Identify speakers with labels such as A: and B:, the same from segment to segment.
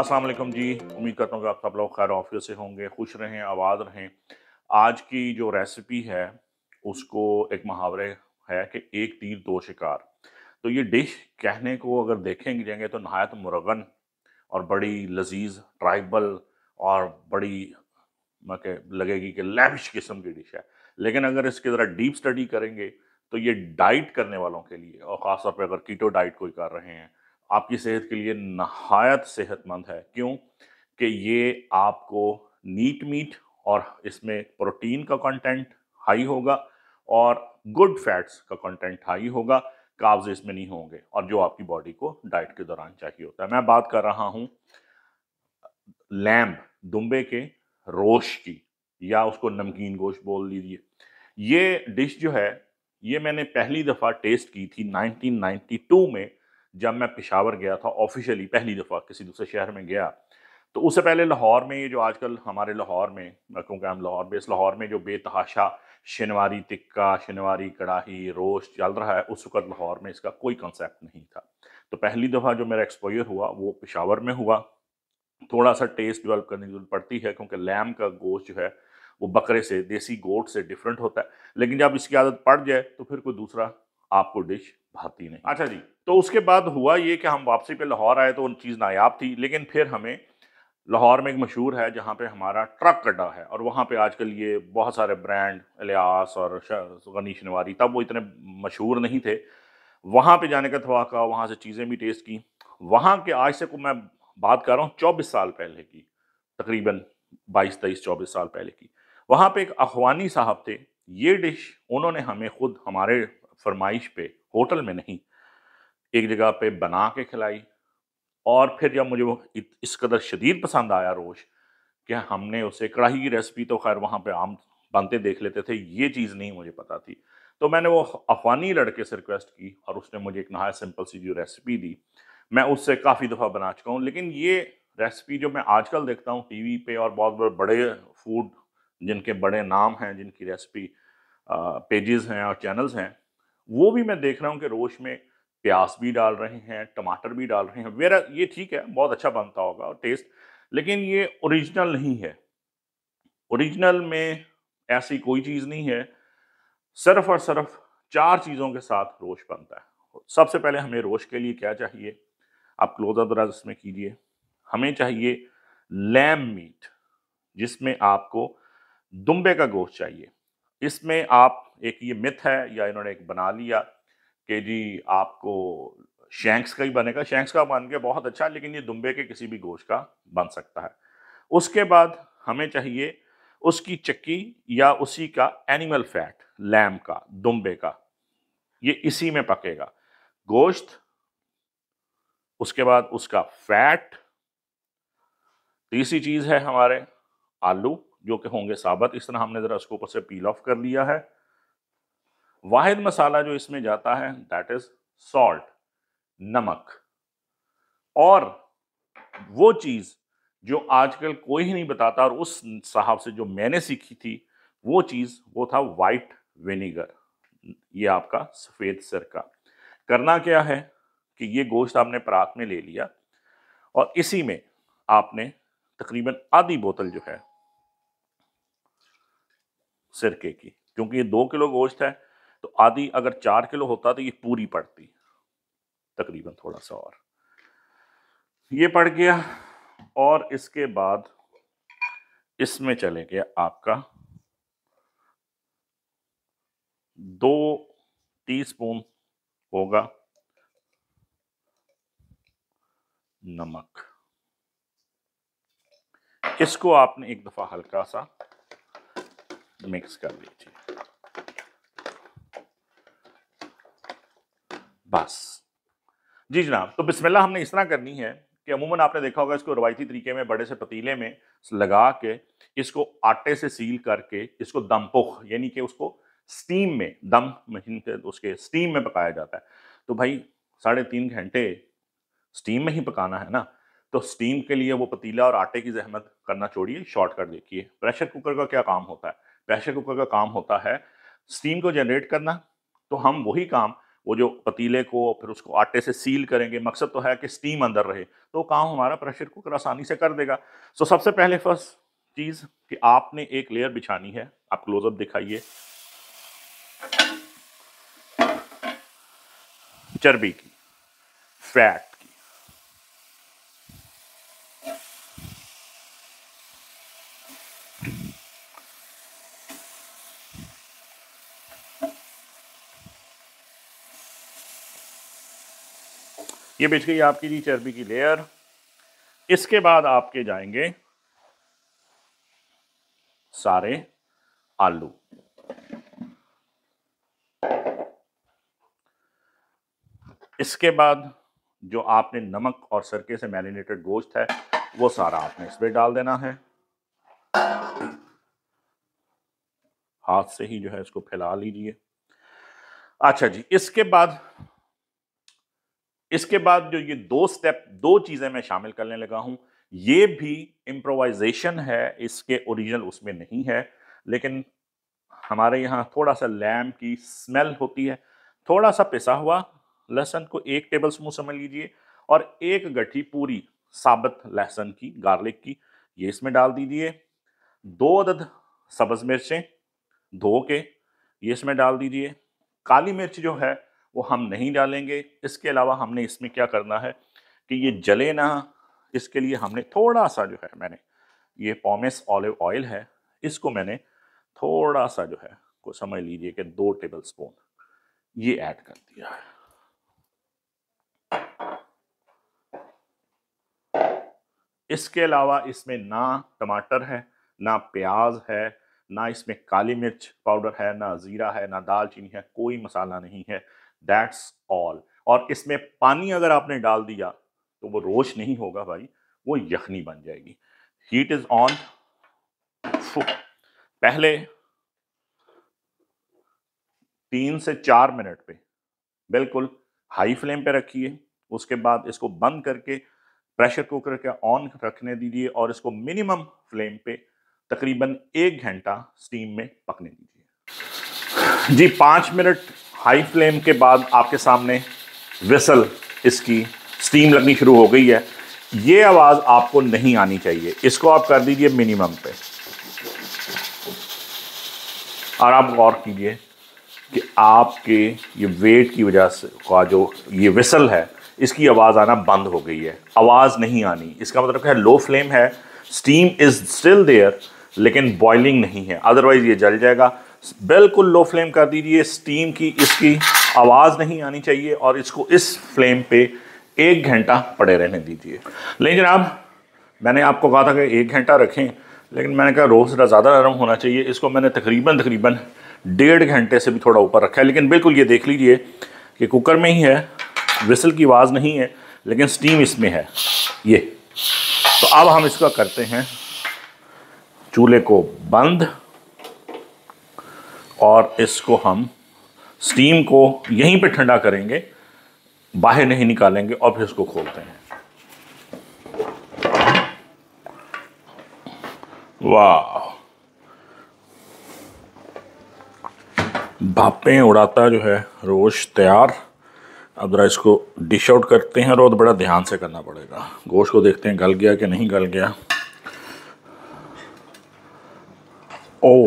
A: असलम जी उम्मीद करता हूँ कि आप सब लोग खैर ऑफिस से होंगे खुश रहें आबाद रहें आज की जो रेसिपी है उसको एक मुहावरे है कि एक तीर दो शिकार तो ये डिश कहने को अगर देखेंगे जाएंगे तो नहायत मुरगन और बड़ी लजीज ट्राइबल और बड़ी लगेगी कि लैविश किस्म की डिश है लेकिन अगर इसके ज़रा डीप स्टडी करेंगे तो ये डाइट करने वालों के लिए और ख़ासतौर पर अगर कीटो डाइट कोई कर रहे हैं आपकी सेहत के लिए नहायत सेहतमंद है क्यों कि ये आपको नीट मीट और इसमें प्रोटीन का कंटेंट हाई होगा और गुड फैट्स का कंटेंट हाई होगा काब्ज इसमें नहीं होंगे और जो आपकी बॉडी को डाइट के दौरान चाहिए होता है मैं बात कर रहा हूँ लैम्ब दुम्बे के रोश की या उसको नमकीन गोश बोल लीजिए ये डिश जो है ये मैंने पहली दफ़ा टेस्ट की थी 1992 में जब मैं पिशावर गया था ऑफिशियली पहली दफ़ा किसी दूसरे शहर में गया तो उससे पहले लाहौर में ये जो आजकल हमारे लाहौर में क्योंकि हम लाहौर बेस लाहौर में जो बेतहाशा शनिवारी टिक्का शनिवारी कड़ाही रोस्ट चल रहा है उस वक्त लाहौर में इसका कोई कंसेप्ट नहीं था तो पहली दफ़ा जो मेरा एक्सपोजर हुआ वो पेशावर में हुआ थोड़ा सा टेस्ट डेवलप करने की जरूरत पड़ती है क्योंकि लैम का गोश्त जो है वो बकरे से देसी गोट से डिफरेंट होता है लेकिन जब इसकी आदत पड़ जाए तो फिर कोई दूसरा आपको डिश भाती नहीं अच्छा जी तो उसके बाद हुआ ये कि हम वापसी पे लाहौर आए तो उन चीज़ नायाब थी लेकिन फिर हमें लाहौर में एक मशहूर है जहाँ पे हमारा ट्रक अड्डा है और वहाँ पे आजकल ये बहुत सारे ब्रांड अलियास और गनी शनवारी तब वो इतने मशहूर नहीं थे वहाँ पे जाने का थवाका वहाँ से चीज़ें भी टेस्ट की वहाँ के आज से को मैं बात कर रहा हूँ चौबीस साल पहले की तकरीबन बाईस तेईस चौबीस साल पहले की वहाँ पर एक अफवानी साहब थे ये डिश उन्होंने हमें खुद हमारे फरमाइश पे होटल में नहीं एक जगह पे बना के खिलाई और फिर जब मुझे वो इस कदर शदीद पसंद आया रोश कि हमने उसे कढ़ाई की रेसिपी तो खैर वहाँ पे आम बनते देख लेते थे ये चीज़ नहीं मुझे पता थी तो मैंने वो अफवानी लड़के से रिक्वेस्ट की और उसने मुझे एक नहाय सिंपल सी जो रेसिपी दी मैं उससे काफ़ी दफ़ा बना चुका हूँ लेकिन ये रेसिपी जो मैं आजकल देखता हूँ टीवी पे और बहुत बड़े बड़े फूड जिनके बड़े नाम हैं जिनकी रेसिपी पेजेस हैं और चैनल्स हैं वो भी मैं देख रहा हूँ कि रोश में प्याज भी डाल रहे हैं टमाटर भी डाल रहे हैं वेरा ये ठीक है बहुत अच्छा बनता होगा टेस्ट लेकिन ये ओरिजिनल नहीं है ओरिजिनल में ऐसी कोई चीज़ नहीं है सिर्फ और सिर्फ चार चीज़ों के साथ रोश बनता है सबसे पहले हमें रोश के लिए क्या चाहिए आप क्लोजअप दराज इसमें कीजिए हमें चाहिए लैम मीट जिसमें आपको दुम्बे का गोश्त चाहिए इसमें आप एक ये मिथ है या इन्होंने एक बना लिया कि जी आपको शेंक्स का ही बनेगा शेंक्स का बन के बहुत अच्छा लेकिन ये दुम्बे के किसी भी गोश्त का बन सकता है उसके बाद हमें चाहिए उसकी चक्की या उसी का एनिमल फैट लैम का दुम्बे का ये इसी में पकेगा गोश्त उसके बाद उसका फैट तीसरी चीज़ है हमारे आलू जो कि होंगे साबत इस तरह हमने ज़रा उसको ऊपर से पील ऑफ कर लिया है वाहिद मसाला जो इसमें जाता है दैट इज सॉल्ट नमक और वो चीज़ जो आजकल कोई ही नहीं बताता और उस साहब से जो मैंने सीखी थी वो चीज़ वो था वाइट विनेगर ये आपका सफ़ेद सिरका करना क्या है कि ये गोश्त आपने परात में ले लिया और इसी में आपने तकरीबन आधी बोतल जो है सिरके की क्योंकि ये दो किलो गोश्त है तो आधी अगर चार किलो होता तो ये पूरी पड़ती तकरीबन थोड़ा सा और ये पड़ गया और इसके बाद इसमें चले गया आपका दो टीस्पून होगा नमक इसको आपने एक दफ़ा हल्का सा मिक्स कर लीजिए बस जी जनाब तो बिस्मिल्ला हमने इस तरह करनी है कि अमूमन आपने देखा होगा इसको रवायती तरीके में बड़े से पतीले में लगा के इसको आटे से सील करके इसको दमपुख यानी कि उसको स्टीम में दम उसके स्टीम में पकाया जाता है तो भाई साढ़े तीन घंटे स्टीम में ही पकाना है ना तो स्टीम के लिए वो पतीला और आटे की जहमत करना छोड़िए शॉर्टकट देखिए प्रेशर कुकर का क्या काम होता है प्रेशर कुकर का काम होता है स्टीम को जनरेट करना तो हम वही काम वो जो पतीले को फिर उसको आटे से सील करेंगे मकसद तो है कि स्टीम अंदर रहे तो काम हमारा प्रेशर कुकर आसानी से कर देगा सो सबसे पहले फर्स्ट चीज़ कि आपने एक लेयर बिछानी है आप क्लोजअप दिखाइए चर्बी की फैट की ये बेच गई आपकी जी चर्बी की लेयर इसके बाद आपके जाएंगे सारे आलू इसके बाद जो आपने नमक और सरके से मैरिनेटेड गोश्त है वो सारा आपने इसमें डाल देना है हाथ से ही जो है इसको फैला लीजिए अच्छा जी इसके बाद इसके बाद जो ये दो स्टेप दो चीज़ें मैं शामिल करने लगा हूँ ये भी इम्प्रोवाइजेशन है इसके ओरिजिनल उसमें नहीं है लेकिन हमारे यहाँ थोड़ा सा लैम की स्मेल होती है थोड़ा सा पिसा हुआ लहसन को एक टेबल स्पून समझ लीजिए और एक गठी पूरी साबित लहसन की गार्लिक की ये इसमें डाल दीजिए दो अदद सब्ज़ मिर्चें धो के ये इसमें डाल दीजिए काली मिर्च जो है वो हम नहीं डालेंगे इसके अलावा हमने इसमें क्या करना है कि ये जले ना इसके लिए हमने थोड़ा सा जो है मैंने ये पॉमेस ऑलिव ऑयल है इसको मैंने थोड़ा सा जो है को समझ लीजिए कि दो टेबल स्पून ये ऐड कर दिया है इसके अलावा इसमें ना टमाटर है ना प्याज है ना इसमें काली मिर्च पाउडर है ना ज़ीरा है ना दालचीनी है कोई मसाला नहीं है दैट्स ऑल और इसमें पानी अगर आपने डाल दिया तो वो रोश नहीं होगा भाई वो यखनी बन जाएगी हीट इज़ ऑन पहले तीन से चार मिनट पे बिल्कुल हाई फ्लेम पे रखिए उसके बाद इसको बंद करके प्रेशर कुकर के ऑन रखने दीजिए और इसको मिनिमम फ्लेम पे तकरीबन एक घंटा स्टीम में पकने दीजिए जी पाँच मिनट हाई फ्लेम के बाद आपके सामने विसल इसकी स्टीम लगनी शुरू हो गई है ये आवाज़ आपको नहीं आनी चाहिए इसको आप कर दीजिए मिनिमम पे और आप गौर कीजिए कि आपके ये वेट की वजह से का जो ये विसल है इसकी आवाज़ आना बंद हो गई है आवाज़ नहीं आनी इसका मतलब है लो फ्लेम है स्टीम इज़ स्टिल देयर लेकिन बॉइलिंग नहीं है अदरवाइज़ ये जल जाएगा बिल्कुल लो फ्लेम कर दीजिए स्टीम की इसकी आवाज़ नहीं आनी चाहिए और इसको इस फ्लेम पे एक घंटा पड़े रहने दीजिए लेकिन जनाब मैंने आपको कहा था कि एक घंटा रखें लेकिन मैंने कहा रोज़ ज़्यादा नरम होना चाहिए इसको मैंने तकरीबन तकरीबन डेढ़ घंटे से भी थोड़ा ऊपर रखा है लेकिन बिल्कुल ये देख लीजिए कि कुकर में ही है विसल की आवाज़ नहीं है लेकिन स्टीम इसमें है ये तो अब हम इसका करते हैं चूल्हे को बंद और इसको हम स्टीम को यहीं पे ठंडा करेंगे बाहर नहीं निकालेंगे और फिर इसको खोलते हैं वाह भापे उड़ाता जो है रोश तैयार अब ज़रा इसको डिश आउट करते हैं और बड़ा ध्यान से करना पड़ेगा गोश्त को देखते हैं गल गया कि नहीं गल गया ओ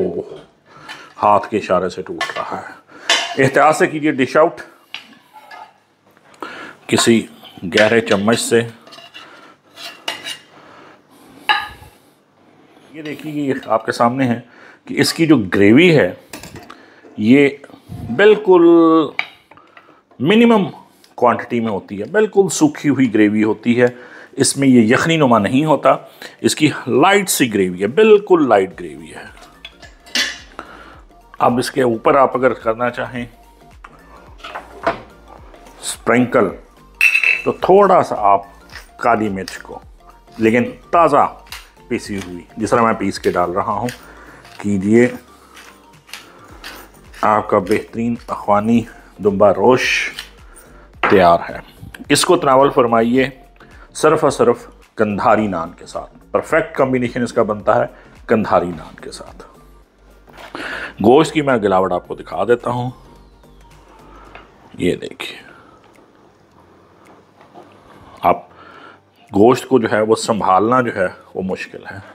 A: हाथ के इशारे से टूट रहा है एहतियात से कीजिए डिश आउट किसी गहरे चम्मच से ये देखिए ये आपके सामने है कि इसकी जो ग्रेवी है ये बिल्कुल मिनिमम क्वांटिटी में होती है बिल्कुल सूखी हुई ग्रेवी होती है इसमें ये यखनी नुमा नहीं होता इसकी लाइट सी ग्रेवी है बिल्कुल लाइट ग्रेवी है अब इसके ऊपर आप अगर करना चाहें स्प्रिंकल तो थोड़ा सा आप काली मिर्च को लेकिन ताज़ा पीसी हुई जिस तरह मैं पीस के डाल रहा हूँ कीजिए आपका बेहतरीन अफवानी दुम्बा रोश तैयार है इसको तनावल फरमाइए सिर्फ और सिर्फ कंधारी नान के साथ परफेक्ट कॉम्बिनेशन इसका बनता है कंधारी नान के साथ गोश्त की मैं गिलावट आपको दिखा देता हूँ ये देखिए आप गोश्त को जो है वो संभालना जो है वो मुश्किल है